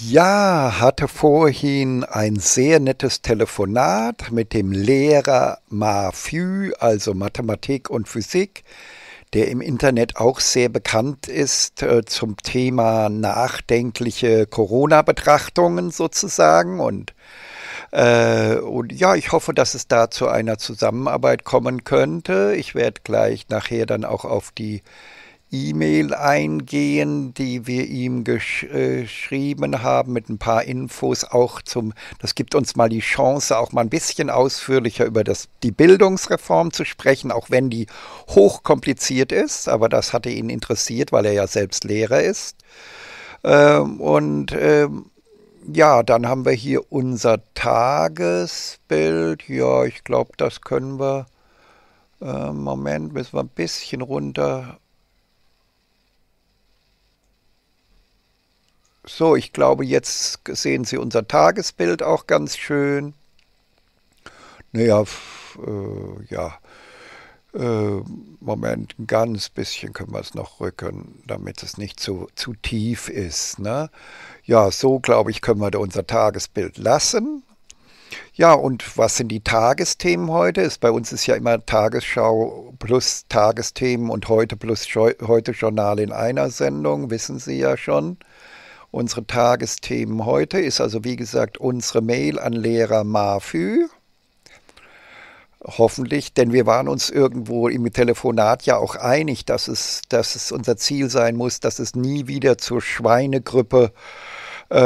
Ja, hatte vorhin ein sehr nettes Telefonat mit dem Lehrer Mafü, also Mathematik und Physik, der im Internet auch sehr bekannt ist äh, zum Thema nachdenkliche Corona-Betrachtungen sozusagen. Und, äh, und ja, ich hoffe, dass es da zu einer Zusammenarbeit kommen könnte. Ich werde gleich nachher dann auch auf die E-Mail eingehen, die wir ihm gesch äh, geschrieben haben mit ein paar Infos auch zum, das gibt uns mal die Chance, auch mal ein bisschen ausführlicher über das, die Bildungsreform zu sprechen, auch wenn die hochkompliziert ist, aber das hatte ihn interessiert, weil er ja selbst Lehrer ist. Ähm, und ähm, ja, dann haben wir hier unser Tagesbild. Ja, ich glaube, das können wir. Äh, Moment, müssen wir ein bisschen runter. So, ich glaube, jetzt sehen Sie unser Tagesbild auch ganz schön. Naja, äh, ja. Äh, Moment, ein ganz bisschen können wir es noch rücken, damit es nicht zu, zu tief ist. Ne? Ja, so glaube ich, können wir unser Tagesbild lassen. Ja, und was sind die Tagesthemen heute? Ist, bei uns ist ja immer Tagesschau plus Tagesthemen und heute plus heute Journal in einer Sendung, wissen Sie ja schon unsere Tagesthemen heute ist also wie gesagt unsere Mail an Lehrer Mafü. Hoffentlich, denn wir waren uns irgendwo im Telefonat ja auch einig, dass es, dass es unser Ziel sein muss, dass es nie wieder zur Schweinegrippe äh,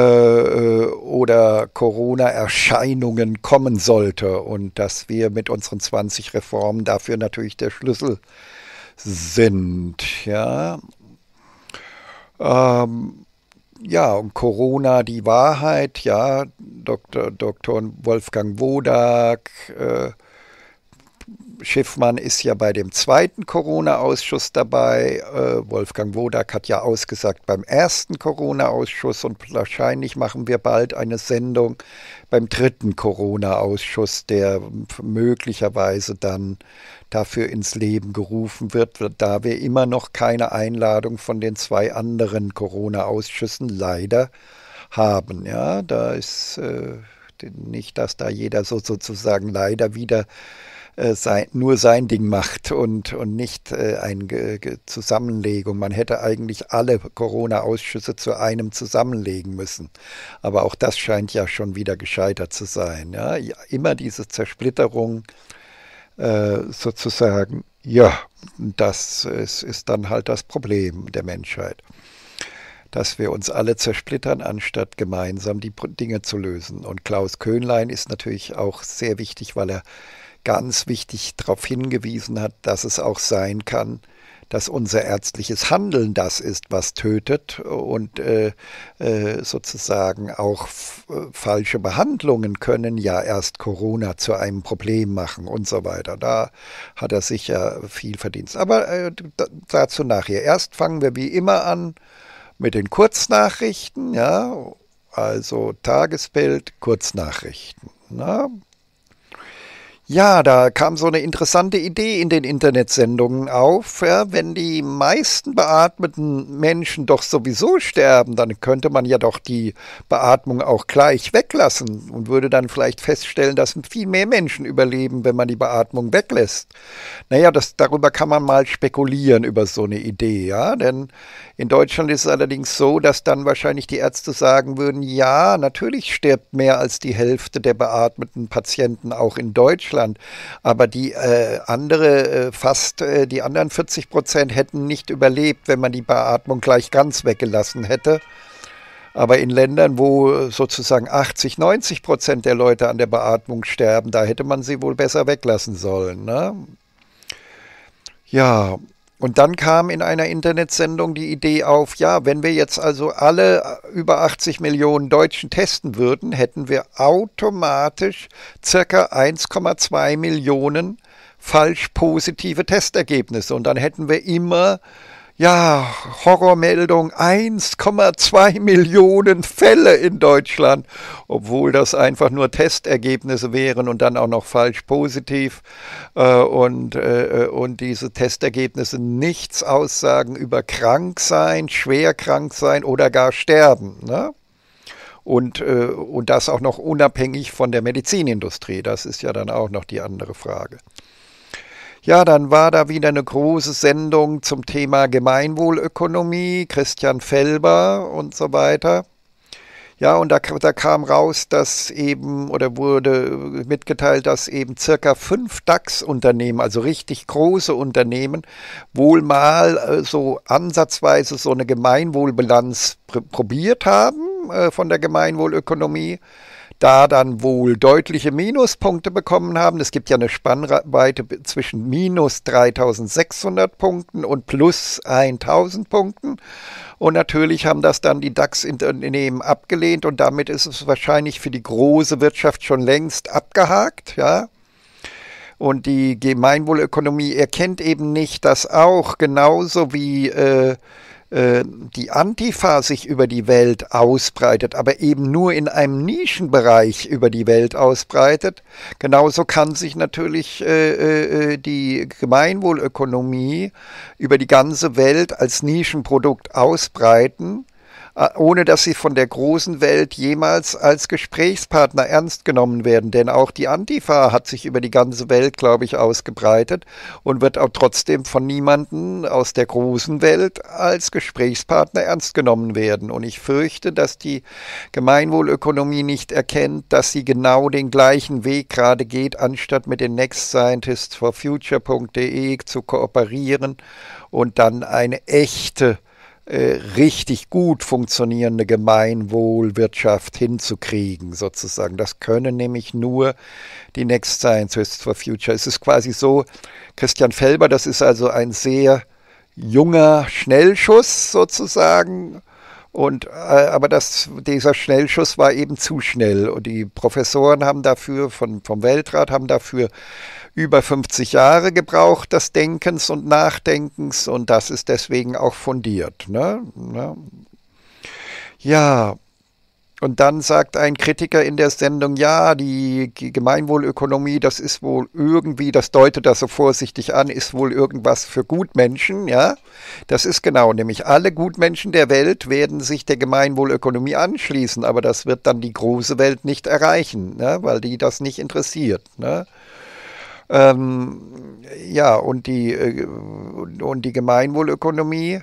äh oder Corona-Erscheinungen kommen sollte und dass wir mit unseren 20 Reformen dafür natürlich der Schlüssel sind. Ja. Ähm, ja, und Corona die Wahrheit, ja, Dr. Dr. Wolfgang Wodak, äh, Schiffmann ist ja bei dem zweiten Corona-Ausschuss dabei. Äh, Wolfgang Wodak hat ja ausgesagt beim ersten Corona-Ausschuss und wahrscheinlich machen wir bald eine Sendung beim dritten Corona-Ausschuss, der möglicherweise dann dafür ins Leben gerufen wird, da wir immer noch keine Einladung von den zwei anderen Corona-Ausschüssen leider haben. Ja, da ist äh, nicht, dass da jeder so sozusagen leider wieder äh, sein, nur sein Ding macht und, und nicht äh, eine Ge Ge Zusammenlegung. Man hätte eigentlich alle Corona-Ausschüsse zu einem zusammenlegen müssen. Aber auch das scheint ja schon wieder gescheitert zu sein. Ja? Immer diese Zersplitterung äh, sozusagen, ja, das ist, ist dann halt das Problem der Menschheit, dass wir uns alle zersplittern, anstatt gemeinsam die Dinge zu lösen. Und Klaus Köhnlein ist natürlich auch sehr wichtig, weil er ganz wichtig darauf hingewiesen hat, dass es auch sein kann, dass unser ärztliches Handeln das ist, was tötet und äh, äh, sozusagen auch äh, falsche Behandlungen können ja erst Corona zu einem Problem machen und so weiter. Da hat er sicher viel Verdienst. Aber äh, dazu nachher. Erst fangen wir wie immer an mit den Kurznachrichten, ja, also Tagesbild, Kurznachrichten. Na, ja, da kam so eine interessante Idee in den Internetsendungen auf. Ja, wenn die meisten beatmeten Menschen doch sowieso sterben, dann könnte man ja doch die Beatmung auch gleich weglassen und würde dann vielleicht feststellen, dass viel mehr Menschen überleben, wenn man die Beatmung weglässt. Naja, das, darüber kann man mal spekulieren über so eine Idee, ja. Denn in Deutschland ist es allerdings so, dass dann wahrscheinlich die Ärzte sagen würden, ja, natürlich stirbt mehr als die Hälfte der beatmeten Patienten auch in Deutschland. Griechenland. Aber die äh, andere, äh, fast äh, die anderen 40 Prozent hätten nicht überlebt, wenn man die Beatmung gleich ganz weggelassen hätte. Aber in Ländern, wo sozusagen 80, 90 Prozent der Leute an der Beatmung sterben, da hätte man sie wohl besser weglassen sollen. Ne? Ja, und dann kam in einer Internetsendung die Idee auf, ja, wenn wir jetzt also alle äh, über 80 Millionen Deutschen testen würden, hätten wir automatisch circa 1,2 Millionen falsch positive Testergebnisse. Und dann hätten wir immer ja, Horrormeldung 1,2 Millionen Fälle in Deutschland, obwohl das einfach nur Testergebnisse wären und dann auch noch falsch positiv äh, und, äh, äh, und diese Testergebnisse nichts aussagen über krank sein, schwer krank sein oder gar sterben. Ne? Und, äh, und das auch noch unabhängig von der Medizinindustrie, das ist ja dann auch noch die andere Frage. Ja, dann war da wieder eine große Sendung zum Thema Gemeinwohlökonomie, Christian Felber und so weiter. Ja, und da, da, kam raus, dass eben oder wurde mitgeteilt, dass eben circa fünf DAX-Unternehmen, also richtig große Unternehmen, wohl mal äh, so ansatzweise so eine Gemeinwohlbilanz pr probiert haben äh, von der Gemeinwohlökonomie da dann wohl deutliche Minuspunkte bekommen haben. Es gibt ja eine Spannweite zwischen minus 3600 Punkten und plus 1000 Punkten. Und natürlich haben das dann die DAX-Unternehmen abgelehnt und damit ist es wahrscheinlich für die große Wirtschaft schon längst abgehakt, ja. Und die Gemeinwohlökonomie erkennt eben nicht, dass auch genauso wie äh, äh, die Antifa sich über die Welt ausbreitet, aber eben nur in einem Nischenbereich über die Welt ausbreitet, genauso kann sich natürlich äh, äh, die Gemeinwohlökonomie über die ganze Welt als Nischenprodukt ausbreiten äh, ohne dass sie von der großen Welt jemals als Gesprächspartner ernst genommen werden. Denn auch die Antifa hat sich über die ganze Welt, glaube ich, ausgebreitet und wird auch trotzdem von niemandem aus der großen Welt als Gesprächspartner ernst genommen werden. Und ich fürchte, dass die Gemeinwohlökonomie nicht erkennt, dass sie genau den gleichen Weg gerade geht, anstatt mit den Next Scientists for Future.de zu kooperieren und dann eine echte äh, richtig gut funktionierende Gemeinwohlwirtschaft hinzukriegen, sozusagen. Das können nämlich nur die Next Scientists for Future. Es ist quasi so, Christian Felber, das ist also ein sehr junger Schnellschuss sozusagen. Und, äh, aber das, dieser Schnellschuss war eben zu schnell. Und die Professoren haben dafür, von, vom Weltrat haben dafür über 50 Jahre gebraucht das Denkens und Nachdenkens und das ist deswegen auch fundiert. Ne? ne? Ja, und dann sagt ein Kritiker in der Sendung, ja, die Gemeinwohlökonomie, das ist wohl irgendwie, das deutet er so vorsichtig an, ist wohl irgendwas für Gutmenschen, ja. Das ist genau, nämlich alle Gutmenschen der Welt werden sich der Gemeinwohlökonomie anschließen, aber das wird dann die große Welt nicht erreichen, ne? weil die das nicht interessiert. Ne? Ähm, ja, und die, äh, und die Gemeinwohlökonomie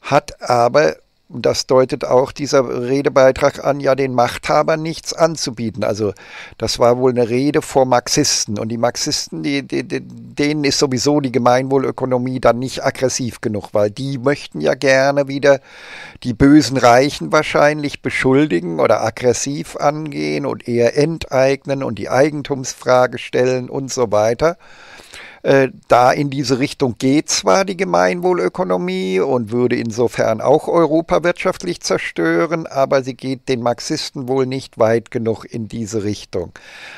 hat aber und das deutet auch dieser Redebeitrag an, ja, den Machthabern nichts anzubieten. Also das war wohl eine Rede vor Marxisten. Und die Marxisten, die, die, denen ist sowieso die Gemeinwohlökonomie dann nicht aggressiv genug, weil die möchten ja gerne wieder die bösen Reichen wahrscheinlich beschuldigen oder aggressiv angehen und eher enteignen und die Eigentumsfrage stellen und so weiter. Äh, da in diese Richtung geht zwar die Gemeinwohlökonomie und würde insofern auch Europa wirtschaftlich zerstören, aber sie geht den Marxisten wohl nicht weit genug in diese Richtung.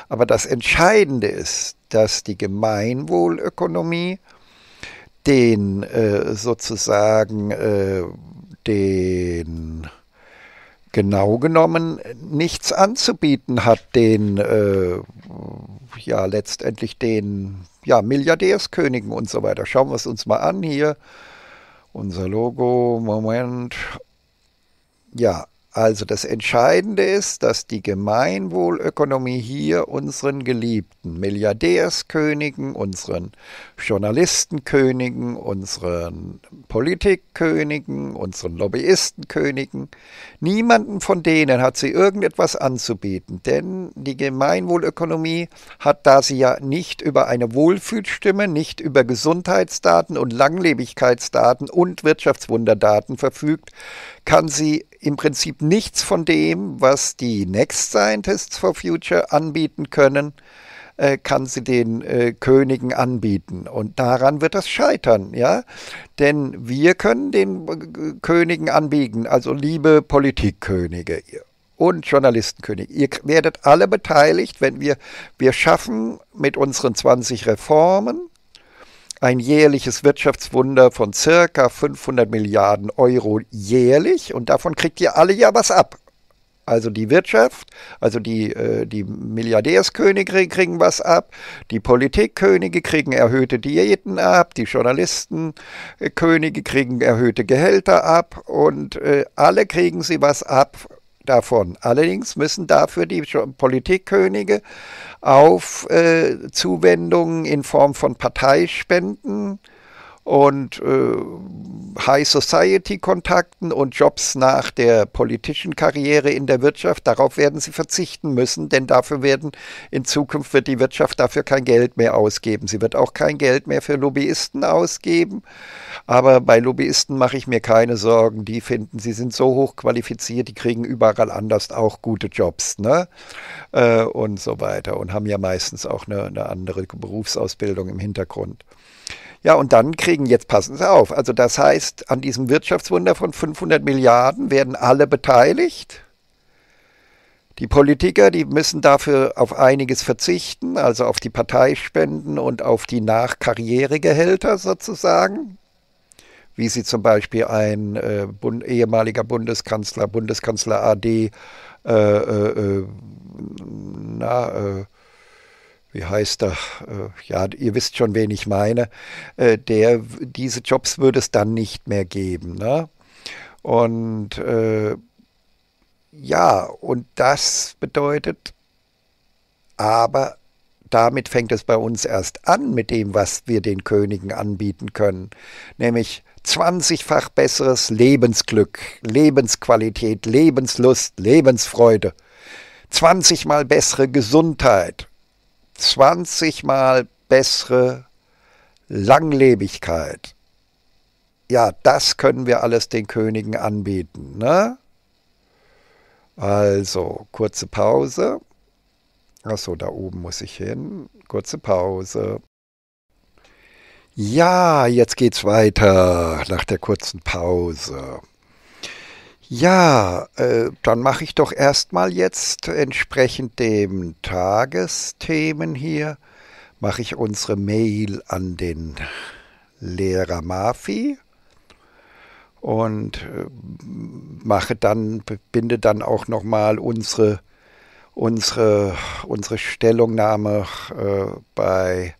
Aber das Entscheidende ist, dass die Gemeinwohlökonomie den äh, sozusagen äh, den genau genommen nichts anzubieten hat, den äh, ja letztendlich den ja, Milliardärskönigen und so weiter. Schauen wir es uns mal an hier. Unser Logo, Moment. Ja, also das Entscheidende ist, dass die Gemeinwohlökonomie hier unseren geliebten Milliardärskönigen, unseren Journalistenkönigen, unseren Politikkönigen, unseren Lobbyistenkönigen, niemanden von denen hat sie irgendetwas anzubieten, denn die Gemeinwohlökonomie hat, da sie ja nicht über eine Wohlfühlstimme, nicht über Gesundheitsdaten und Langlebigkeitsdaten und Wirtschaftswunderdaten verfügt, kann sie im Prinzip nichts von dem, was die Next Scientists for Future anbieten können, äh, kann sie den äh, Königen anbieten. Und daran wird das scheitern, ja. Denn wir können den äh, Königen anbieten, also liebe Politikkönige und Journalistenkönige, ihr werdet alle beteiligt, wenn wir, wir schaffen mit unseren 20 Reformen, ein jährliches Wirtschaftswunder von circa 500 Milliarden Euro jährlich und davon kriegt ihr alle ja was ab. Also die Wirtschaft, also die, äh, die Milliardärskönige kriegen was ab, die Politikkönige kriegen erhöhte Diäten ab, die Journalistenkönige kriegen erhöhte Gehälter ab und äh, alle kriegen sie was ab davon. Allerdings müssen dafür die Politikkönige auf äh, Zuwendungen in Form von Parteispenden und äh, High Society Kontakten und Jobs nach der politischen Karriere in der Wirtschaft, darauf werden sie verzichten müssen, denn dafür werden in Zukunft wird die Wirtschaft dafür kein Geld mehr ausgeben. Sie wird auch kein Geld mehr für Lobbyisten ausgeben, aber bei Lobbyisten mache ich mir keine Sorgen, die finden, sie sind so hoch qualifiziert, die kriegen überall anders auch gute Jobs, ne? Äh, und so weiter und haben ja meistens auch eine, eine andere Berufsausbildung im Hintergrund. Ja, und dann kriegen, jetzt passend auf, also das heißt, an diesem Wirtschaftswunder von 500 Milliarden werden alle beteiligt. Die Politiker, die müssen dafür auf einiges verzichten, also auf die Parteispenden und auf die Nachkarrieregehälter sozusagen, wie sie zum Beispiel ein äh, bund ehemaliger Bundeskanzler, Bundeskanzler AD, äh, äh, äh, na, äh, wie heißt er? Äh, ja, ihr wisst schon, wen ich meine. Äh, der, diese Jobs würde es dann nicht mehr geben. Ne? Und äh, ja, und das bedeutet, aber damit fängt es bei uns erst an mit dem, was wir den Königen anbieten können, nämlich 20-fach besseres Lebensglück, Lebensqualität, Lebenslust, Lebensfreude, 20 mal bessere Gesundheit, 20 mal bessere Langlebigkeit. Ja, das können wir alles den Königen anbieten. Ne? Also, kurze Pause. Achso, da oben muss ich hin. Kurze Pause. Ja, jetzt geht's weiter nach der kurzen Pause. Ja, äh, dann mache ich doch erstmal jetzt entsprechend dem Tagesthemen hier, mache ich unsere Mail an den Lehrer Mafi und äh, mache dann binde dann auch nochmal unsere unsere unsere Stellungnahme äh, bei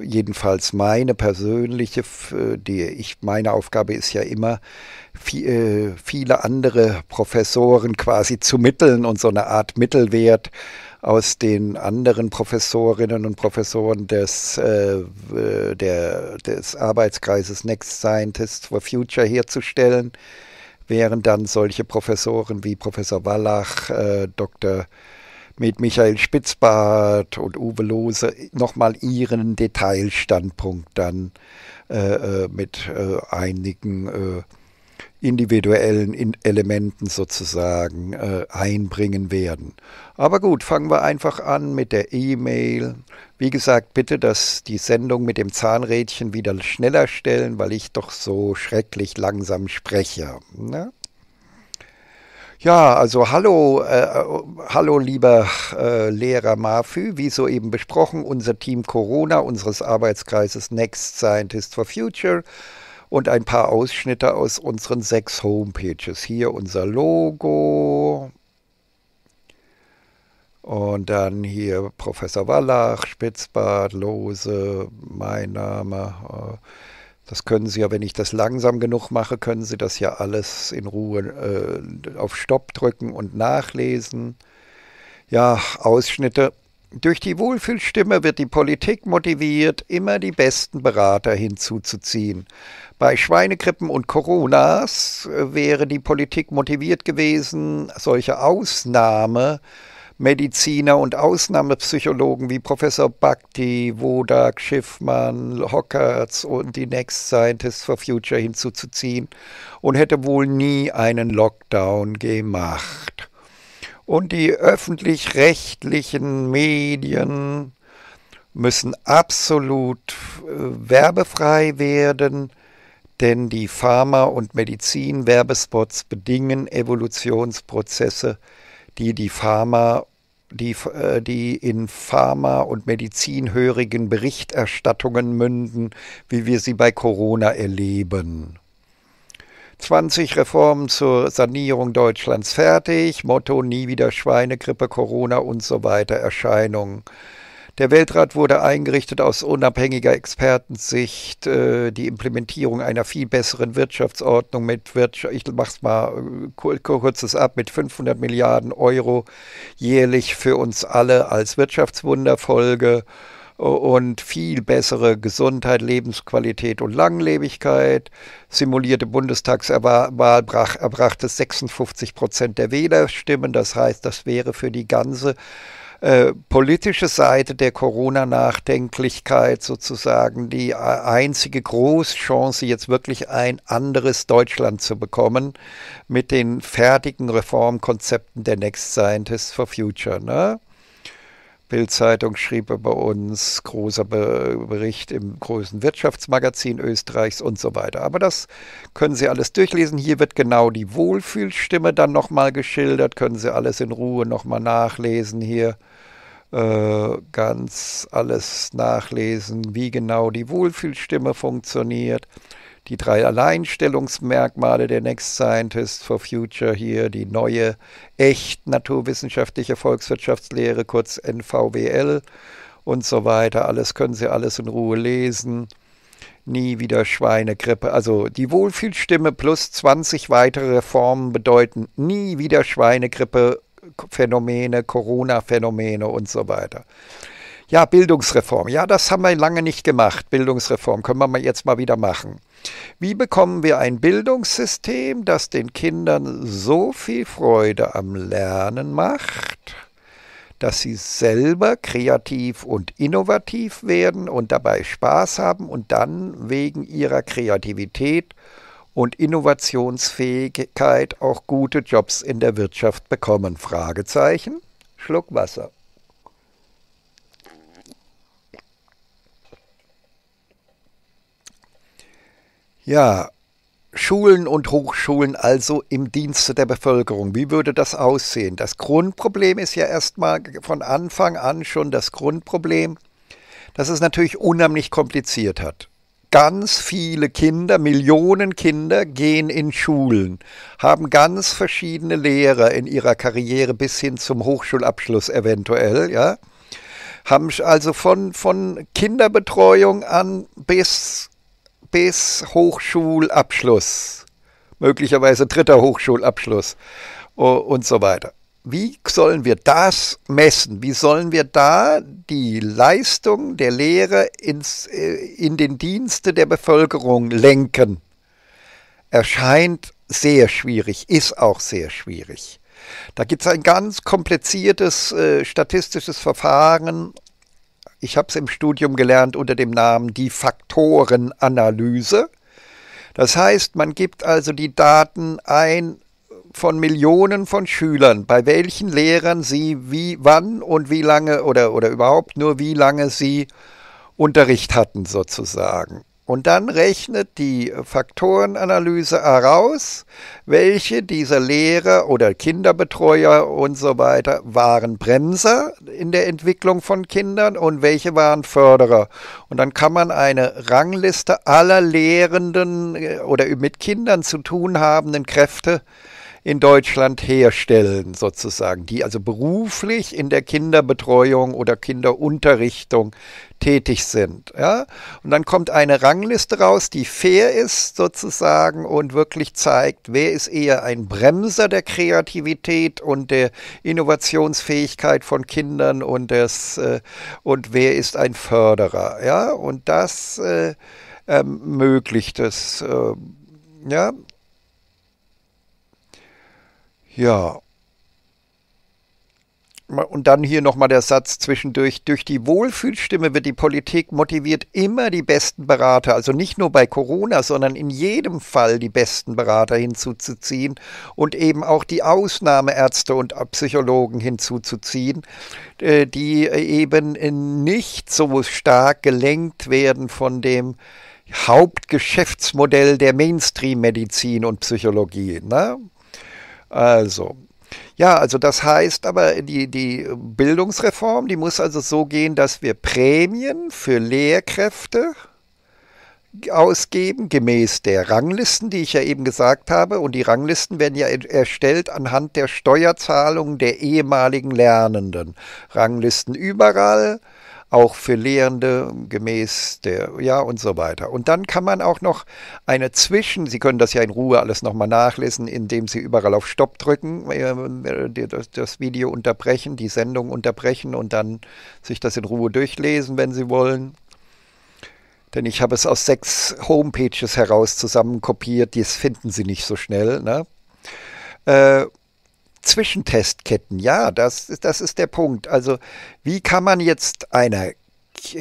jedenfalls meine persönliche, äh, die ich, meine Aufgabe ist ja immer, äh, viele andere Professoren quasi zu mitteln und so eine Art Mittelwert aus den anderen Professorinnen und Professoren des, äh, der, des Arbeitskreises Next Scientists for Future herzustellen, während dann solche Professoren wie Professor Wallach, äh, Dr mit Michael Spitzbart und Uwe Lose nochmal ihren Detailstandpunkt dann äh, äh mit äh, einigen äh, individuellen Elementen sozusagen äh, einbringen werden. Aber gut, fangen wir einfach an mit der E-Mail. Wie gesagt, bitte, dass die Sendung mit dem Zahnrädchen wieder schneller stellen, weil ich doch so schrecklich langsam spreche. Na? Ne? Ja, also hallo, äh, äh, hallo lieber äh, Lehrer Mafü. wie soeben besprochen, unser Team Corona unseres Arbeitskreises Next Scientist for Future und ein paar Ausschnitte aus unseren sechs Homepages. Hier unser Logo, und dann hier Professor Wallach, Spitzbart, Lose, mein Name. Äh das können Sie ja, wenn ich das langsam genug mache, können Sie das ja alles in Ruhe äh, auf Stopp drücken und nachlesen. Ja, Ausschnitte. Durch die Wohlfühlstimme wird die Politik motiviert, immer die besten Berater hinzuzuziehen. Bei Schweinegrippen und Coronas äh, wäre die Politik motiviert gewesen, solche Ausnahme äh, Mediziner und Ausnahmepsychologen wie Professor Bhakti, Wodak, Schiffmann, Hockerts und die Next Scientists for Future hinzuzuziehen und hätte wohl nie einen Lockdown gemacht. Und die öffentlich-rechtlichen Medien müssen absolut äh, werbefrei werden, denn die Pharma- und Medizinwerbespots bedingen Evolutionsprozesse, die die Pharma die, äh, die in Pharma- und medizinhörigen Berichterstattungen münden, wie wir sie bei Corona erleben. 20 Reformen zur Sanierung Deutschlands fertig, Motto nie wieder Schweinegrippe, Corona und so weiter Erscheinungen. Der Weltrat wurde eingerichtet aus unabhängiger Expertensicht, äh, die Implementierung einer viel besseren Wirtschaftsordnung mit Wirtschaft, ich mach's mal äh, kurzes ab, mit 500 Milliarden Euro jährlich für uns alle als Wirtschaftswunderfolge äh, und viel bessere Gesundheit, Lebensqualität und Langlebigkeit. Simulierte Bundestagswahl brach, erbrachte 56 Prozent der Wählerstimmen. Das heißt, das wäre für die ganze äh, politische Seite der Corona-Nachdenklichkeit sozusagen die äh, einzige Großchance, jetzt wirklich ein anderes Deutschland zu bekommen mit den fertigen Reformkonzepten der Next Scientists for Future. Ne? Bild-Zeitung schrieb über uns, großer Bericht im großen Wirtschaftsmagazin Österreichs und so weiter. Aber das können Sie alles durchlesen. Hier wird genau die Wohlfühlstimme dann nochmal geschildert, können Sie alles in Ruhe nochmal nachlesen hier. Äh, ganz alles nachlesen, wie genau die Wohlfühlstimme funktioniert, die drei Alleinstellungsmerkmale der Next Scientist for Future hier, die neue echt naturwissenschaftliche Volkswirtschaftslehre, kurz NVWL und so weiter. Alles können Sie alles in Ruhe lesen. Nie wieder Schweinegrippe. Also die Wohlfühlstimme plus 20 weitere Reformen bedeuten nie wieder Schweinegrippe Phänomene, Corona-Phänomene und so weiter. Ja, Bildungsreform. Ja, das haben wir lange nicht gemacht. Bildungsreform können wir jetzt mal wieder machen. Wie bekommen wir ein Bildungssystem, das den Kindern so viel Freude am Lernen macht, dass sie selber kreativ und innovativ werden und dabei Spaß haben und dann wegen ihrer Kreativität und Innovationsfähigkeit auch gute Jobs in der Wirtschaft bekommen? Fragezeichen. Schluck Wasser. Ja, Schulen und Hochschulen also im Dienste der Bevölkerung. Wie würde das aussehen? Das Grundproblem ist ja erstmal von Anfang an schon das Grundproblem, dass es natürlich unheimlich kompliziert hat ganz viele Kinder, Millionen Kinder gehen in Schulen, haben ganz verschiedene Lehrer in ihrer Karriere bis hin zum Hochschulabschluss eventuell, ja. Haben also von, von Kinderbetreuung an bis, bis Hochschulabschluss, möglicherweise dritter Hochschulabschluss und so weiter. Wie sollen wir das messen? Wie sollen wir da die Leistung der Lehre ins, äh, in den Dienste der Bevölkerung lenken? Erscheint sehr schwierig, ist auch sehr schwierig. Da gibt es ein ganz kompliziertes äh, statistisches Verfahren. Ich habe es im Studium gelernt unter dem Namen die Faktorenanalyse. Das heißt, man gibt also die Daten ein von Millionen von Schülern, bei welchen Lehrern sie wie wann und wie lange oder, oder überhaupt nur wie lange sie Unterricht hatten sozusagen. Und dann rechnet die Faktorenanalyse heraus, welche dieser Lehrer oder Kinderbetreuer und so weiter waren Bremser in der Entwicklung von Kindern und welche waren Förderer. Und dann kann man eine Rangliste aller Lehrenden äh, oder mit Kindern zu tun habenden Kräfte äh, in Deutschland herstellen, sozusagen, die also beruflich in der Kinderbetreuung oder Kinderunterrichtung tätig sind. Ja? Und dann kommt eine Rangliste raus, die fair ist sozusagen und wirklich zeigt, wer ist eher ein Bremser der Kreativität und der Innovationsfähigkeit von Kindern und, des, äh, und wer ist ein Förderer. Ja? Und das äh, ermöglicht es. Äh, ja, ja. Und dann hier nochmal der Satz zwischendurch. Durch die Wohlfühlstimme wird die Politik motiviert, immer die besten Berater, also nicht nur bei Corona, sondern in jedem Fall die besten Berater hinzuzuziehen und eben auch die Ausnahmeärzte und Psychologen hinzuzuziehen, äh, die eben nicht so stark gelenkt werden von dem Hauptgeschäftsmodell der Mainstream-Medizin und Psychologie. Ne? Also, ja, also das heißt aber, die, die Bildungsreform, die muss also so gehen, dass wir Prämien für Lehrkräfte ausgeben, gemäß der Ranglisten, die ich ja eben gesagt habe. Und die Ranglisten werden ja erstellt anhand der Steuerzahlungen der ehemaligen Lernenden. Ranglisten überall, auch für Lehrende gemäß der, ja und so weiter. Und dann kann man auch noch eine Zwischen, Sie können das ja in Ruhe alles nochmal nachlesen, indem Sie überall auf Stopp drücken, ähm, äh, das Video unterbrechen, die Sendung unterbrechen und dann sich das in Ruhe durchlesen, wenn Sie wollen. Denn ich habe es aus sechs Homepages heraus zusammenkopiert, das finden Sie nicht so schnell. Ne? Äh, Zwischentestketten, ja, das, das ist der Punkt. Also wie kann man jetzt einer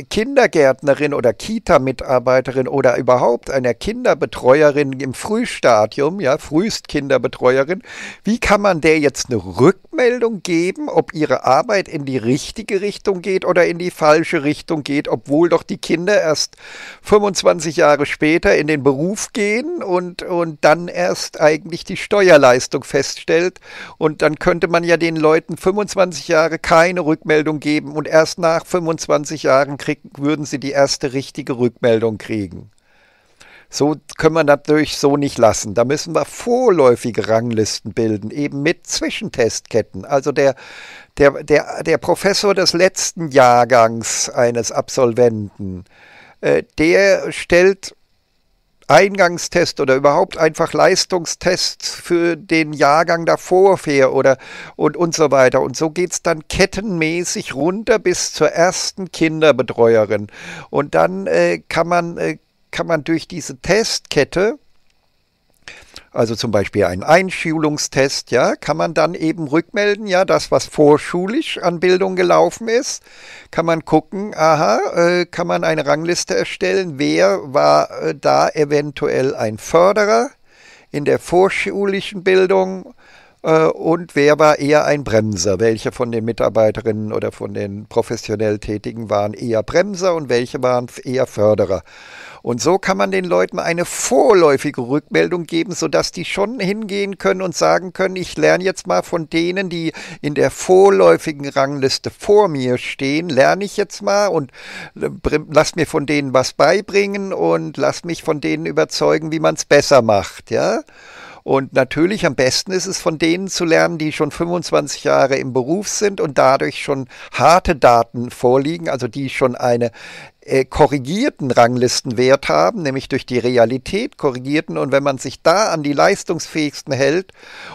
Kindergärtnerin oder Kita-Mitarbeiterin oder überhaupt einer Kinderbetreuerin im Frühstadium, ja, Frühstkinderbetreuerin, wie kann man der jetzt eine Rückmeldung geben, ob ihre Arbeit in die richtige Richtung geht oder in die falsche Richtung geht, obwohl doch die Kinder erst 25 Jahre später in den Beruf gehen und, und dann erst eigentlich die Steuerleistung feststellt und dann könnte man ja den Leuten 25 Jahre keine Rückmeldung geben und erst nach 25 Jahren Tagen kriegen, würden sie die erste richtige Rückmeldung kriegen. So können wir natürlich so nicht lassen. Da müssen wir vorläufige Ranglisten bilden, eben mit Zwischentestketten. Also der, der, der, der Professor des letzten Jahrgangs eines Absolventen, äh, der stellt Eingangstest oder überhaupt einfach Leistungstests für den Jahrgang davor fähr oder und, und so weiter. Und so geht es dann kettenmäßig runter bis zur ersten Kinderbetreuerin. Und dann äh, kann man äh, kann man durch diese Testkette also zum Beispiel ein Einschulungstest, ja, kann man dann eben rückmelden, ja, das, was vorschulisch an Bildung gelaufen ist, kann man gucken, aha, äh, kann man eine Rangliste erstellen, wer war äh, da eventuell ein Förderer in der vorschulischen Bildung, äh, und wer war eher ein Bremser? Welche von den Mitarbeiterinnen oder von den professionell Tätigen waren eher Bremser und welche waren eher Förderer? Und so kann man den Leuten eine vorläufige Rückmeldung geben, sodass die schon hingehen können und sagen können, ich lerne jetzt mal von denen, die in der vorläufigen Rangliste vor mir stehen, lerne ich jetzt mal und äh, lass mir von denen was beibringen und lass mich von denen überzeugen, wie man es besser macht, ja? Und natürlich am besten ist es, von denen zu lernen, die schon 25 Jahre im Beruf sind und dadurch schon harte Daten vorliegen, also die schon eine äh, korrigierten Ranglistenwert haben, nämlich durch die Realität korrigierten. Und wenn man sich da an die leistungsfähigsten hält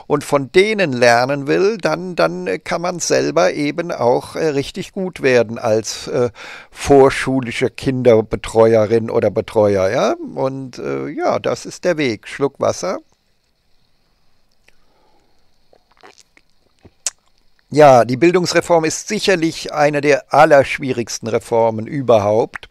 und von denen lernen will, dann, dann äh, kann man selber eben auch äh, richtig gut werden als äh, vorschulische Kinderbetreuerin oder Betreuer. Ja? Und äh, ja, das ist der Weg. Schluck Wasser. Ja, die Bildungsreform ist sicherlich eine der allerschwierigsten Reformen überhaupt.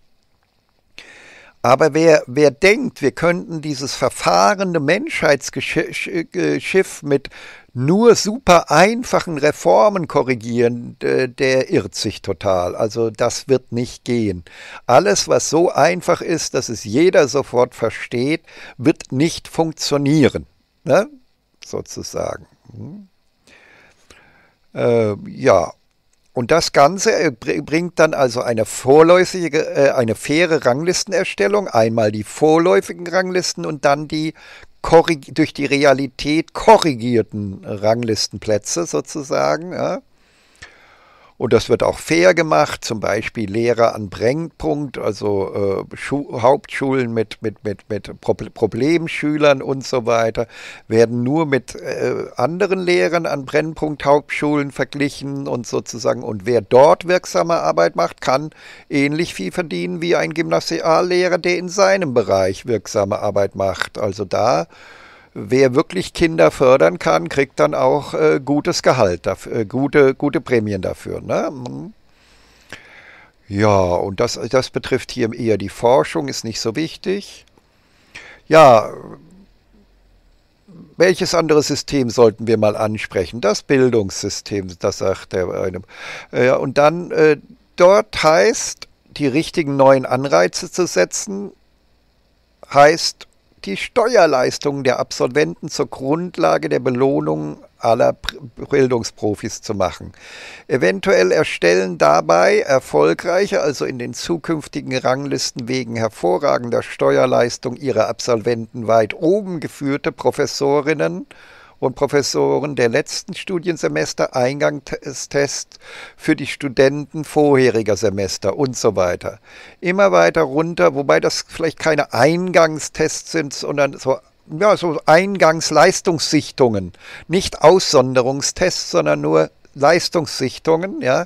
Aber wer, wer denkt, wir könnten dieses verfahrene Menschheitsschiff mit nur super einfachen Reformen korrigieren, der irrt sich total. Also das wird nicht gehen. Alles, was so einfach ist, dass es jeder sofort versteht, wird nicht funktionieren, ne? sozusagen. Hm? Äh, ja, und das Ganze äh, bringt dann also eine vorläufige, äh, eine faire Ranglistenerstellung, einmal die vorläufigen Ranglisten und dann die durch die Realität korrigierten Ranglistenplätze sozusagen. Ja. Und das wird auch fair gemacht, zum Beispiel Lehrer an Brennpunkt, also äh, Hauptschulen mit, mit, mit, mit Pro Problemschülern und so weiter, werden nur mit äh, anderen Lehrern an Brennpunkt Hauptschulen verglichen und sozusagen. Und wer dort wirksame Arbeit macht, kann ähnlich viel verdienen wie ein Gymnasiallehrer, der in seinem Bereich wirksame Arbeit macht. Also da wer wirklich Kinder fördern kann, kriegt dann auch äh, gutes Gehalt, dafür, äh, gute, gute Prämien dafür. Ne? Mhm. Ja, und das, das betrifft hier eher die Forschung, ist nicht so wichtig. Ja, welches andere System sollten wir mal ansprechen? Das Bildungssystem, das sagt er einem. Ja, und dann äh, dort heißt, die richtigen neuen Anreize zu setzen, heißt die Steuerleistungen der Absolventen zur Grundlage der Belohnung aller Bildungsprofis zu machen. Eventuell erstellen dabei erfolgreiche, also in den zukünftigen Ranglisten wegen hervorragender Steuerleistung ihrer Absolventen weit oben geführte Professorinnen und Professoren der letzten Studiensemester, Eingangstest für die Studenten vorheriger Semester und so weiter. Immer weiter runter, wobei das vielleicht keine Eingangstests sind, sondern so ja, so Eingangsleistungssichtungen, nicht Aussonderungstests, sondern nur Leistungssichtungen, ja,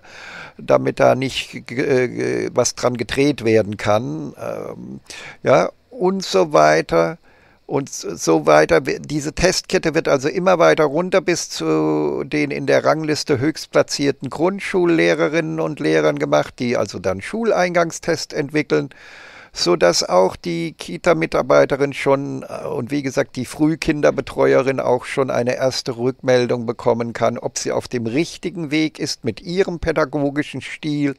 damit da nicht äh, was dran gedreht werden kann, ähm, ja, und so weiter und so weiter. Diese Testkette wird also immer weiter runter bis zu den in der Rangliste höchstplatzierten Grundschullehrerinnen und Lehrern gemacht, die also dann Schuleingangstests entwickeln, sodass auch die Kita-Mitarbeiterin schon äh, und wie gesagt die Frühkinderbetreuerin auch schon eine erste Rückmeldung bekommen kann, ob sie auf dem richtigen Weg ist mit ihrem pädagogischen Stil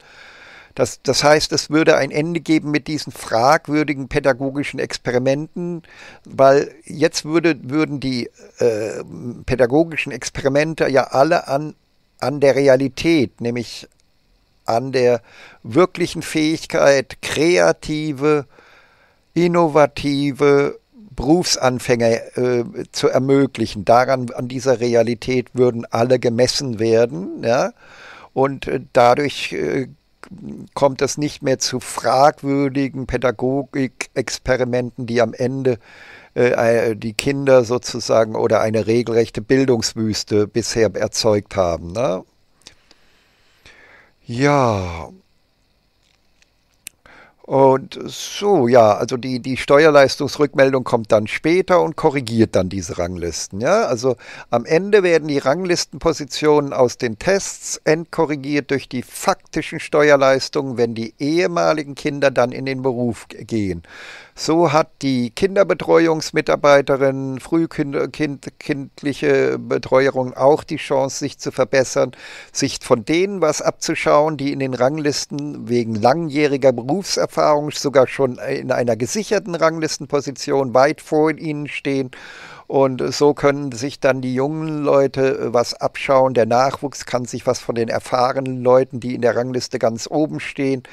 das, das heißt, es würde ein Ende geben mit diesen fragwürdigen pädagogischen Experimenten, weil jetzt würde, würden die äh, pädagogischen Experimente ja alle an, an der Realität, nämlich an der wirklichen Fähigkeit, kreative, innovative Berufsanfänger äh, zu ermöglichen. Daran, an dieser Realität würden alle gemessen werden. Ja? Und äh, dadurch äh, kommt es nicht mehr zu fragwürdigen Pädagogikexperimenten, die am Ende äh, äh, die Kinder sozusagen oder eine regelrechte Bildungswüste bisher erzeugt haben. Ne? Ja, und so, ja, also die, die Steuerleistungsrückmeldung kommt dann später und korrigiert dann diese Ranglisten. Ja? Also am Ende werden die Ranglistenpositionen aus den Tests entkorrigiert durch die faktischen Steuerleistungen, wenn die ehemaligen Kinder dann in den Beruf gehen. So hat die Kinderbetreuungsmitarbeiterin, frühkindliche Betreuung auch die Chance, sich zu verbessern, sich von denen was abzuschauen, die in den Ranglisten wegen langjähriger Berufserfahrung sogar schon in einer gesicherten Ranglistenposition weit vor ihnen stehen und so können sich dann die jungen Leute äh, was abschauen. Der Nachwuchs kann sich was von den erfahrenen Leuten, die in der Rangliste ganz oben stehen,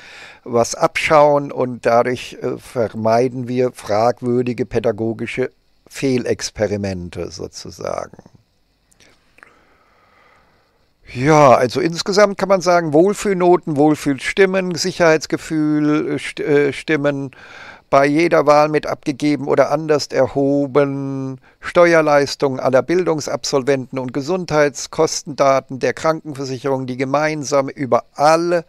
was abschauen. Und dadurch äh, vermeiden wir fragwürdige pädagogische Fehlexperimente sozusagen. Ja, also insgesamt kann man sagen, Wohlfühlnoten, Wohlfühlstimmen, Sicherheitsgefühl, äh, Stimmen, bei jeder Wahl mit abgegeben oder anders erhoben, Steuerleistungen aller Bildungsabsolventen und Gesundheitskostendaten der Krankenversicherung, die gemeinsam über alle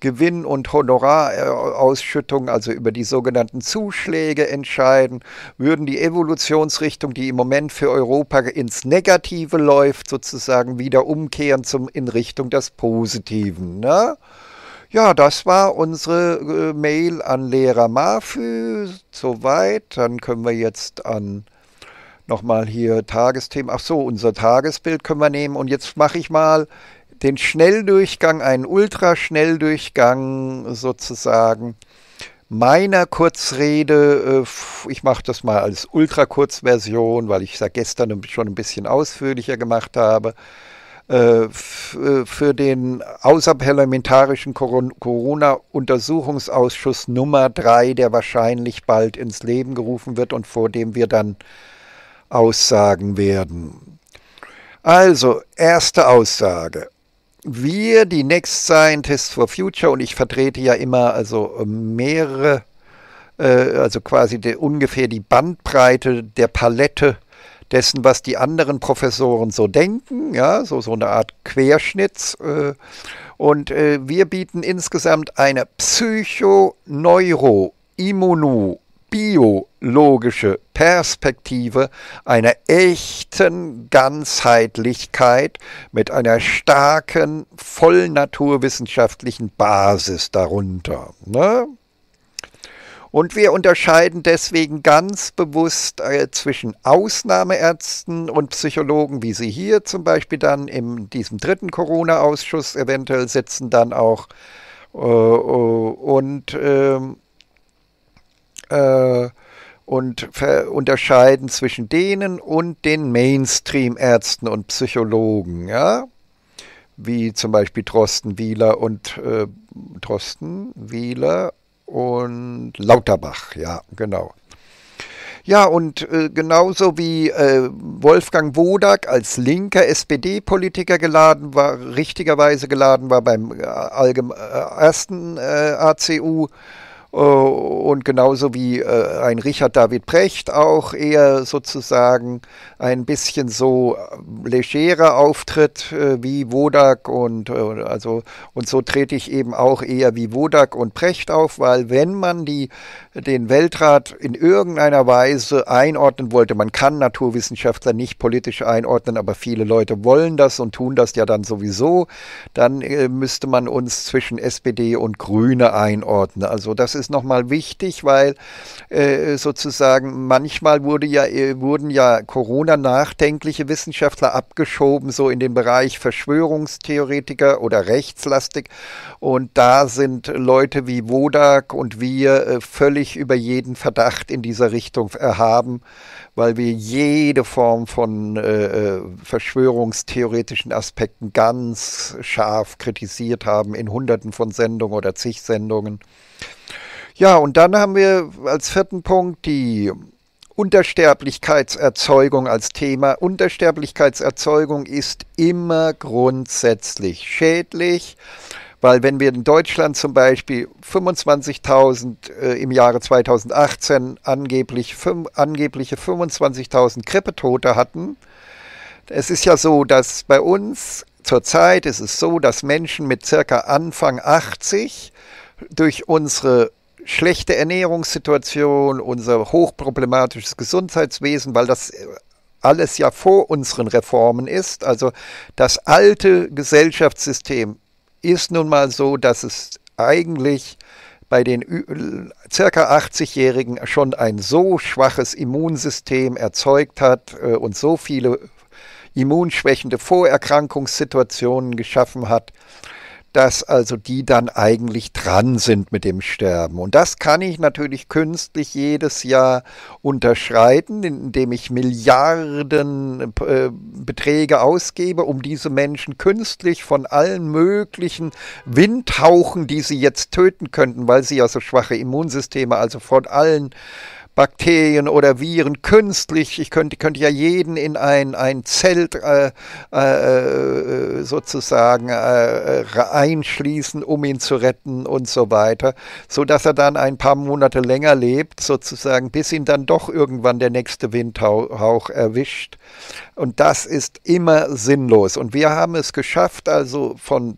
Gewinn- und Honorarausschüttungen, also über die sogenannten Zuschläge entscheiden, würden die Evolutionsrichtung, die im Moment für Europa ins Negative läuft, sozusagen wieder umkehren zum, in Richtung des Positiven. Ne? Ja, das war unsere äh, Mail an Lehrer Marfü. Soweit. Dann können wir jetzt an nochmal hier Tagesthemen. Ach so, unser Tagesbild können wir nehmen. Und jetzt mache ich mal den Schnelldurchgang, einen Ultraschnelldurchgang sozusagen meiner Kurzrede. Äh, ich mache das mal als Ultrakurzversion, weil ich es ja gestern schon ein bisschen ausführlicher gemacht habe. Äh, äh, für den außerparlamentarischen Corona-Untersuchungsausschuss Nummer 3, der wahrscheinlich bald ins Leben gerufen wird und vor dem wir dann aussagen werden. Also, erste Aussage. Wir, die Next Scientists for Future, und ich vertrete ja immer also ähm, mehrere, äh, also quasi die, ungefähr die Bandbreite der Palette dessen, was die anderen Professoren so denken, ja, so, so eine Art Querschnitt. Äh, und äh, wir bieten insgesamt eine psycho neuro Perspektive einer echten Ganzheitlichkeit mit einer starken voll naturwissenschaftlichen Basis darunter. Ne? Und wir unterscheiden deswegen ganz bewusst äh, zwischen Ausnahmeärzten und Psychologen, wie sie hier zum Beispiel dann in diesem dritten Corona-Ausschuss eventuell sitzen, dann auch äh, und, äh, und ähm, äh, unterscheiden zwischen denen und den Mainstream-Ärzten und Psychologen, ja wie zum Beispiel Drosten Wieler und äh, Drosten Wieler und Lauterbach, ja, genau. Ja, und äh, genauso wie äh, Wolfgang Wodak als linker SPD-Politiker geladen war, richtigerweise geladen war beim äh, äh ersten äh, ACU, äh, und genauso wie äh, ein Richard David Precht auch eher sozusagen ein bisschen so äh, legerer Auftritt wie Wodak und also und so trete ich eben auch eher wie Wodak und Precht auf, weil wenn man die den Weltrat in irgendeiner Weise einordnen wollte. Man kann Naturwissenschaftler nicht politisch einordnen, aber viele Leute wollen das und tun das ja dann sowieso. Dann äh, müsste man uns zwischen SPD und Grüne einordnen. Also das ist nochmal wichtig, weil äh, sozusagen manchmal wurde ja, äh, wurden ja Corona-nachdenkliche Wissenschaftler abgeschoben, so in den Bereich Verschwörungstheoretiker oder rechtslastig. Und da sind Leute wie Wodak und wir äh, völlig sich über jeden Verdacht in dieser Richtung erhaben, weil wir jede Form von äh, äh, verschwörungstheoretischen Aspekten ganz scharf kritisiert haben in hunderten von Sendungen oder zig Sendungen. Ja, und dann haben wir als vierten Punkt die Untersterblichkeitserzeugung als Thema. Untersterblichkeitserzeugung ist immer grundsätzlich schädlich. Weil wenn wir in Deutschland zum Beispiel 25.000 äh, im Jahre 2018 angeblich, fün, angebliche 25.000 Grippetote hatten, es ist ja so, dass bei uns zurzeit ist es so, dass Menschen mit circa Anfang 80 durch unsere schlechte Ernährungssituation, unser hochproblematisches Gesundheitswesen, weil das äh, alles ja vor unseren Reformen ist, also das alte Gesellschaftssystem ist nun mal so, dass es eigentlich bei den circa 80-Jährigen schon ein so schwaches Immunsystem erzeugt hat äh, und so viele immunschwächende Vorerkrankungssituationen geschaffen hat, dass also die dann eigentlich dran sind mit dem Sterben. Und das kann ich natürlich künstlich jedes Jahr unterschreiten, indem ich Milliarden äh, Beträge ausgebe, um diese Menschen künstlich von allen möglichen Windhauchen, die sie jetzt töten könnten, weil sie ja so schwache Immunsysteme, also von allen äh, Bakterien oder Viren künstlich. Ich könnte, könnte ja jeden in ein, ein Zelt äh, äh, äh sozusagen äh, äh, einschließen, um ihn zu retten und so weiter, sodass er dann ein paar Monate länger lebt, sozusagen, bis ihn dann doch irgendwann der nächste Windhauch erwischt. Und das ist immer sinnlos. Und wir haben es geschafft, also von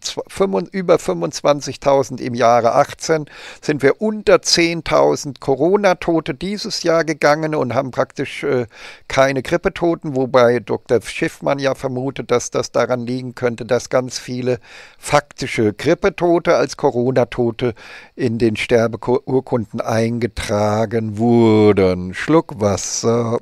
über 25.000 im Jahre 18 sind wir unter 10.000 Corona-Tote dieses Jahr gegangen und haben praktisch äh, keine Grippetoten, wobei Dr. Schiffmann ja vermutet, dass das daran liegen könnte, dass ganz viele faktische Grippetote als Corona-Tote in den Sterbeurkunden eingetragen wurden. Schluck Wasser.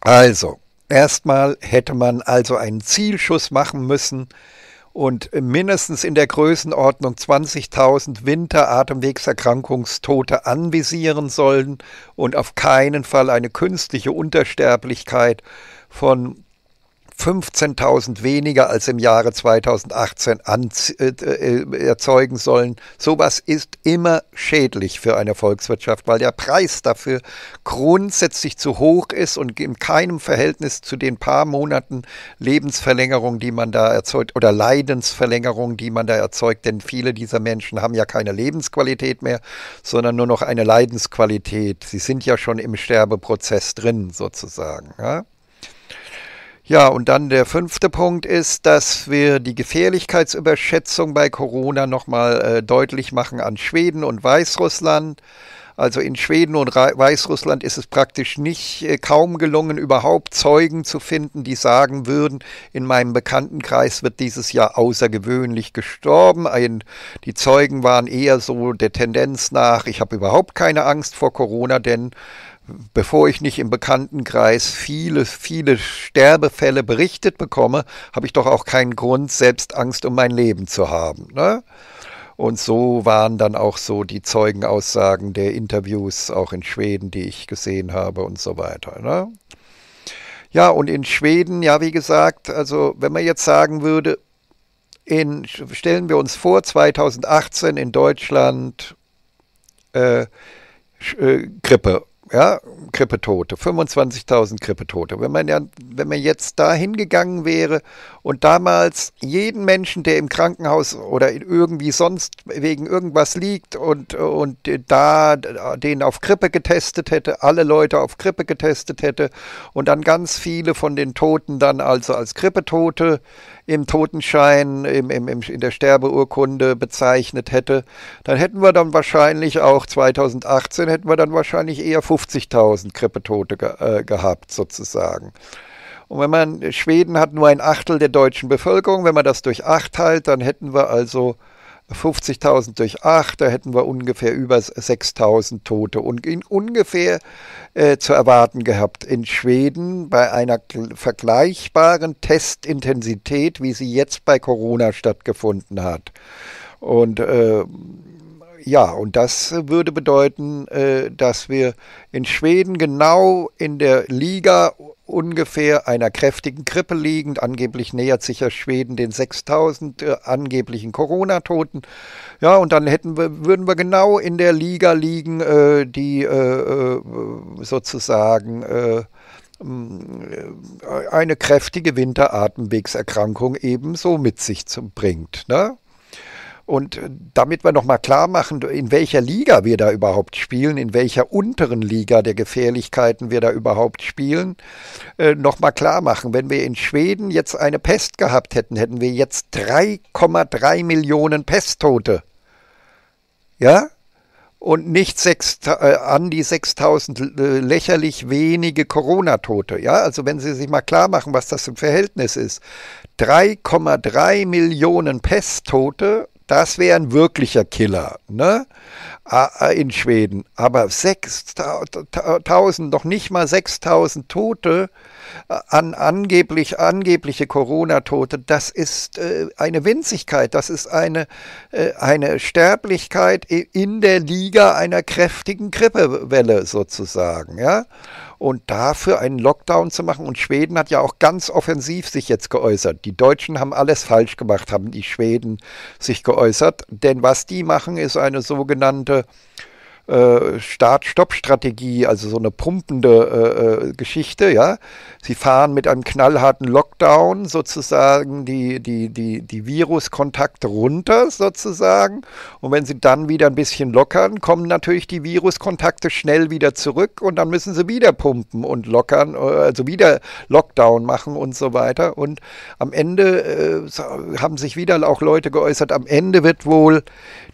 Also, erstmal hätte man also einen Zielschuss machen müssen und mindestens in der Größenordnung 20.000 Winteratemwegserkrankungstote anvisieren sollen und auf keinen Fall eine künstliche Untersterblichkeit von 15.000 weniger als im Jahre 2018 an, äh, äh, erzeugen sollen. Sowas ist immer schädlich für eine Volkswirtschaft, weil der Preis dafür grundsätzlich zu hoch ist und in keinem Verhältnis zu den paar Monaten Lebensverlängerung, die man da erzeugt, oder Leidensverlängerung, die man da erzeugt, denn viele dieser Menschen haben ja keine Lebensqualität mehr, sondern nur noch eine Leidensqualität. Sie sind ja schon im Sterbeprozess drin, sozusagen. Ja? Ja, und dann der fünfte Punkt ist, dass wir die Gefährlichkeitsüberschätzung bei Corona nochmal äh, deutlich machen an Schweden und Weißrussland. Also in Schweden und Weißrussland ist es praktisch nicht äh, kaum gelungen, überhaupt Zeugen zu finden, die sagen würden, in meinem Bekanntenkreis wird dieses Jahr außergewöhnlich gestorben. Ein, die Zeugen waren eher so der Tendenz nach, ich habe überhaupt keine Angst vor Corona, denn bevor ich nicht im Bekanntenkreis viele, viele Sterbefälle berichtet bekomme, habe ich doch auch keinen Grund, selbst Angst um mein Leben zu haben. Ne? Und so waren dann auch so die Zeugenaussagen der Interviews auch in Schweden, die ich gesehen habe und so weiter. Ne? Ja, und in Schweden, ja, wie gesagt, also wenn man jetzt sagen würde, in, stellen wir uns vor, 2018 in Deutschland äh, äh Grippe ja, Krippetote, 25.000 Krippetote. Wenn man, ja, wenn man jetzt da hingegangen wäre und damals jeden Menschen, der im Krankenhaus oder irgendwie sonst wegen irgendwas liegt und, und da den auf Krippe getestet hätte, alle Leute auf Krippe getestet hätte und dann ganz viele von den Toten dann also als Krippetote im Totenschein, im, im, im, in der Sterbeurkunde bezeichnet hätte, dann hätten wir dann wahrscheinlich auch 2018 hätten wir dann wahrscheinlich eher 50.000 Grippetote ge, äh, gehabt sozusagen. Und wenn man, Schweden hat nur ein Achtel der deutschen Bevölkerung, wenn man das durch acht teilt, dann hätten wir also 50.000 durch 8, da hätten wir ungefähr über 6.000 Tote und in ungefähr äh, zu erwarten gehabt. In Schweden bei einer vergleichbaren Testintensität, wie sie jetzt bei Corona stattgefunden hat. Und äh, ja, und das äh, würde bedeuten, äh, dass wir in Schweden genau in der Liga ungefähr einer kräftigen Grippe liegend. Angeblich nähert sich ja Schweden den 6000 äh, angeblichen Corona-Toten. Ja, und dann hätten wir, würden wir genau in der Liga liegen, die sozusagen eine kräftige Winteratemwegserkrankung ebenso mit sich bringt. Ne? Und äh, damit wir nochmal klar machen, in welcher Liga wir da überhaupt spielen, in welcher unteren Liga der Gefährlichkeiten wir da überhaupt spielen, äh, nochmal klar machen. Wenn wir in Schweden jetzt eine Pest gehabt hätten, hätten wir jetzt 3,3 Millionen Pesttote. Ja? Und nicht 6, äh, an die 6000 äh, lächerlich wenige Corona-Tote. Ja, also wenn Sie sich mal klar machen, was das im Verhältnis ist. 3,3 Millionen Pesttote das wäre ein wirklicher Killer ne? in Schweden. Aber 6000, noch nicht mal 6000 Tote an angeblich, angebliche Corona-Tote, das ist äh, eine Winzigkeit, das ist eine, äh, eine Sterblichkeit in der Liga einer kräftigen Grippewelle sozusagen, ja. Und dafür einen Lockdown zu machen, und Schweden hat ja auch ganz offensiv sich jetzt geäußert. Die Deutschen haben alles falsch gemacht, haben die Schweden sich geäußert, denn was die machen, ist eine sogenannte äh, Start-Stopp-Strategie, also so eine pumpende äh, äh, Geschichte, ja. Sie fahren mit einem knallharten Lockdown sozusagen die, die, die, die Viruskontakte runter sozusagen. Und wenn sie dann wieder ein bisschen lockern, kommen natürlich die Viruskontakte schnell wieder zurück und dann müssen sie wieder pumpen und lockern, äh, also wieder Lockdown machen und so weiter. Und am Ende äh, haben sich wieder auch Leute geäußert, am Ende wird wohl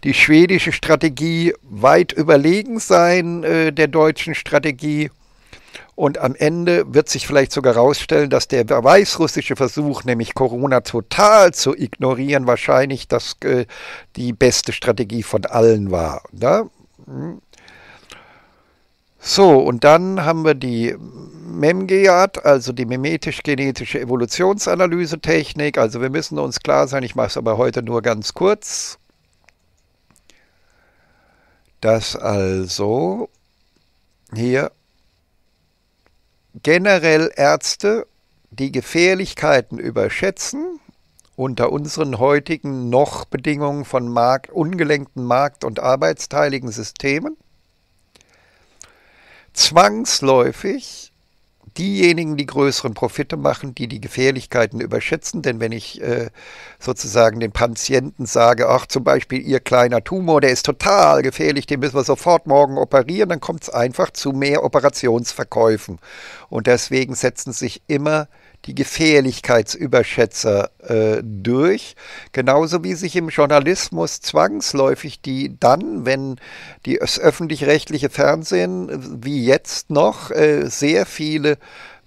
die schwedische Strategie weit überlegen überlegen sein äh, der deutschen Strategie. Und am Ende wird sich vielleicht sogar herausstellen, dass der weißrussische Versuch, nämlich Corona total zu ignorieren, wahrscheinlich das, äh, die beste Strategie von allen war. Ne? Hm. So, und dann haben wir die MEMGEAT, also die memetisch-genetische Evolutionsanalyse-Technik. Also wir müssen uns klar sein, ich mache es aber heute nur ganz kurz dass also hier generell Ärzte die Gefährlichkeiten überschätzen unter unseren heutigen noch Bedingungen von Markt, ungelenkten Markt- und arbeitsteiligen Systemen, zwangsläufig diejenigen die größeren Profite machen, die die Gefährlichkeiten überschätzen. Denn wenn ich äh, sozusagen den Patienten sage, ach zum Beispiel Ihr kleiner Tumor, der ist total gefährlich, den müssen wir sofort morgen operieren, dann kommt es einfach zu mehr Operationsverkäufen. Und deswegen setzen sich immer äh, die Gefährlichkeitsüberschätzer äh, durch, genauso wie sich im Journalismus zwangsläufig die dann, wenn die, das öffentlich-rechtliche Fernsehen wie jetzt noch äh, sehr viele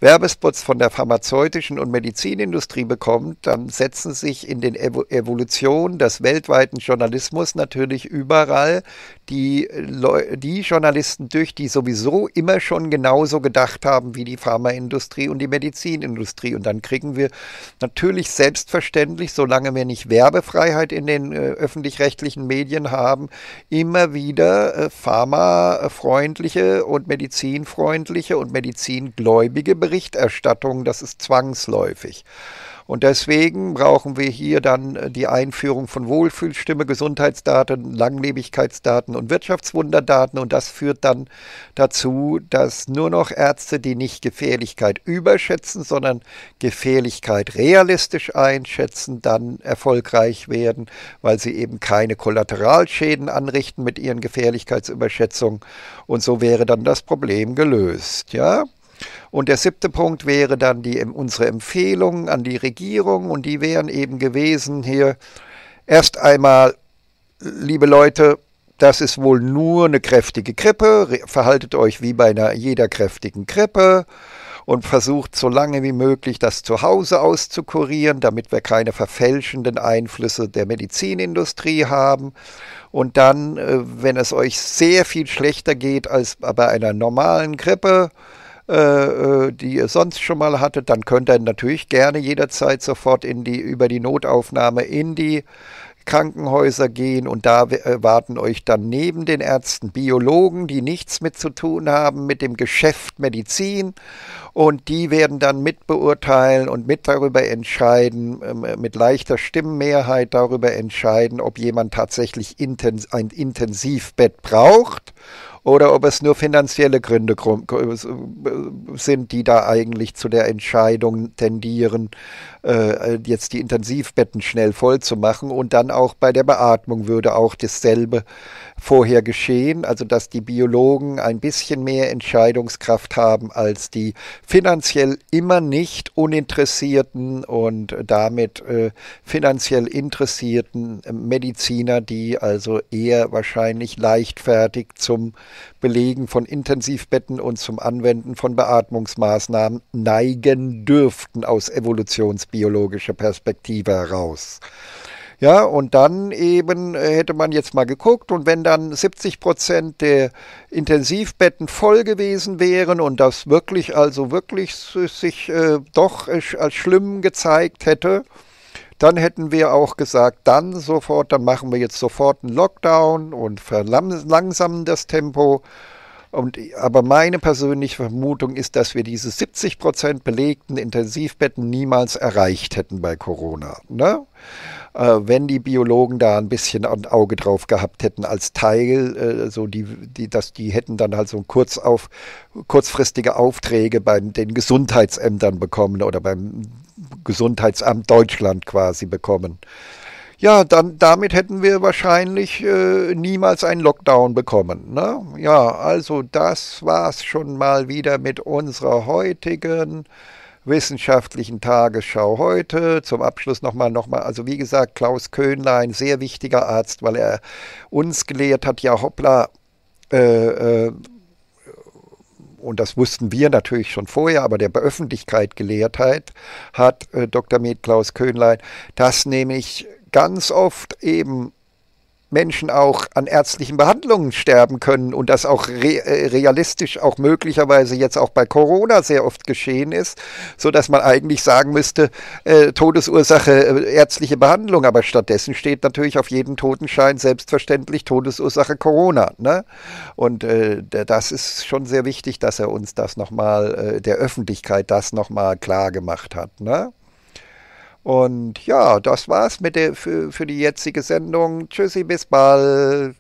Werbespots von der pharmazeutischen und Medizinindustrie bekommt, dann setzen sich in den Evo Evolutionen des weltweiten Journalismus natürlich überall die, äh, Leu die Journalisten durch, die sowieso immer schon genauso gedacht haben wie die Pharmaindustrie und die Medizinindustrie. Und dann kriegen wir natürlich selbstverständlich, solange wir nicht Werbefreiheit in den äh, öffentlich-rechtlichen Medien haben, immer wieder äh, pharmafreundliche und medizinfreundliche und medizingläubige Berichterstattung. Das ist zwangsläufig. Und deswegen brauchen wir hier dann äh, die Einführung von Wohlfühlstimme, Gesundheitsdaten, Langlebigkeitsdaten und Wirtschaftswunderdaten. Und das führt dann dazu, dass nur noch Ärzte, die nicht Gefährlichkeit überschätzen, sondern Gefährlichkeit realistisch einschätzen, dann erfolgreich werden, weil sie eben keine Kollateralschäden anrichten mit ihren Gefährlichkeitsüberschätzungen. Und so wäre dann das Problem gelöst. Ja. Und der siebte Punkt wäre dann die, unsere Empfehlungen an die Regierung und die wären eben gewesen hier erst einmal, liebe Leute, das ist wohl nur eine kräftige Grippe, verhaltet euch wie bei einer, jeder kräftigen Grippe und versucht so lange wie möglich das zu Hause auszukurieren, damit wir keine verfälschenden Einflüsse der Medizinindustrie haben. Und dann, äh, wenn es euch sehr viel schlechter geht als bei einer normalen Grippe, äh, äh, die ihr sonst schon mal hattet, dann könnt ihr natürlich gerne jederzeit sofort in die, über die Notaufnahme in die Krankenhäuser gehen und da äh, warten euch dann neben den Ärzten Biologen, die nichts mit zu tun haben mit dem Geschäft Medizin und die werden dann mitbeurteilen und mit darüber entscheiden, ähm, mit leichter Stimmenmehrheit darüber entscheiden, ob jemand tatsächlich ein Intensivbett braucht oder ob es nur finanzielle Gründe sind, die da eigentlich zu der Entscheidung tendieren, äh, jetzt die Intensivbetten schnell voll zu machen. Und dann auch bei der Beatmung würde auch dasselbe vorher geschehen, also dass die Biologen ein bisschen mehr Entscheidungskraft haben als die finanziell immer nicht uninteressierten und damit äh, finanziell interessierten äh, Mediziner, die also eher wahrscheinlich leichtfertig zum Belegen von Intensivbetten und zum Anwenden von Beatmungsmaßnahmen neigen dürften aus evolutionsbiologischer Perspektive heraus. Ja, und dann eben äh, hätte man jetzt mal geguckt und wenn dann 70 Prozent der Intensivbetten voll gewesen wären und das wirklich, also wirklich sich äh, doch als schlimm gezeigt hätte, dann hätten wir auch gesagt, dann sofort, dann machen wir jetzt sofort einen Lockdown und verlangsamen das Tempo. Und, aber meine persönliche Vermutung ist, dass wir diese 70 Prozent belegten Intensivbetten niemals erreicht hätten bei Corona. Ne? Äh, wenn die Biologen da ein bisschen ein Auge drauf gehabt hätten als Teil, äh, so die, die, dass die hätten dann halt so kurz auf, kurzfristige Aufträge bei den Gesundheitsämtern bekommen oder beim Gesundheitsamt Deutschland quasi bekommen. Ja, dann damit hätten wir wahrscheinlich äh, niemals einen Lockdown bekommen. Ne? Ja, also das war's schon mal wieder mit unserer heutigen wissenschaftlichen Tagesschau heute. Zum Abschluss nochmal, nochmal, also wie gesagt, Klaus Köhnlein, sehr wichtiger Arzt, weil er uns gelehrt hat, ja hoppla, äh, äh, und das wussten wir natürlich schon vorher, aber der Öffentlichkeit gelehrt hat, hat äh, Dr. Med Klaus Köhnlein, dass nämlich ganz oft eben Menschen auch an ärztlichen Behandlungen sterben können und das auch re äh, realistisch auch möglicherweise jetzt auch bei Corona sehr oft geschehen ist, so dass man eigentlich sagen müsste äh, Todesursache äh, ärztliche Behandlung, aber stattdessen steht natürlich auf jedem Totenschein selbstverständlich Todesursache Corona. Ne? Und äh, das ist schon sehr wichtig, dass er uns das nochmal, äh, der Öffentlichkeit das nochmal klar gemacht hat. Ne? Und ja, das war's mit der, für, für die jetzige Sendung. Tschüssi, bis bald.